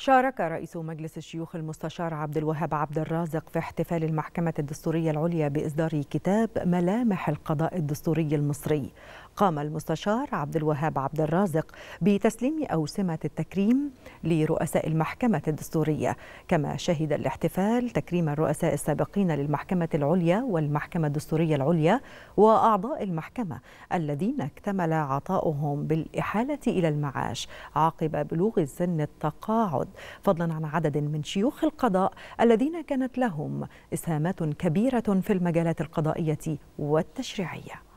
شارك رئيس مجلس الشيوخ المستشار عبد الوهاب عبد الرازق في احتفال المحكمة الدستورية العليا بإصدار كتاب ملامح القضاء الدستوري المصري قام المستشار عبد الوهاب عبد الرازق بتسليم أوسمة التكريم لرؤساء المحكمة الدستورية كما شهد الاحتفال تكريم الرؤساء السابقين للمحكمة العليا والمحكمة الدستورية العليا وأعضاء المحكمة الذين اكتمل عطاؤهم بالإحالة إلى المعاش عقب بلوغ سن التقاعد فضلا عن عدد من شيوخ القضاء الذين كانت لهم إسهامات كبيرة في المجالات القضائية والتشريعية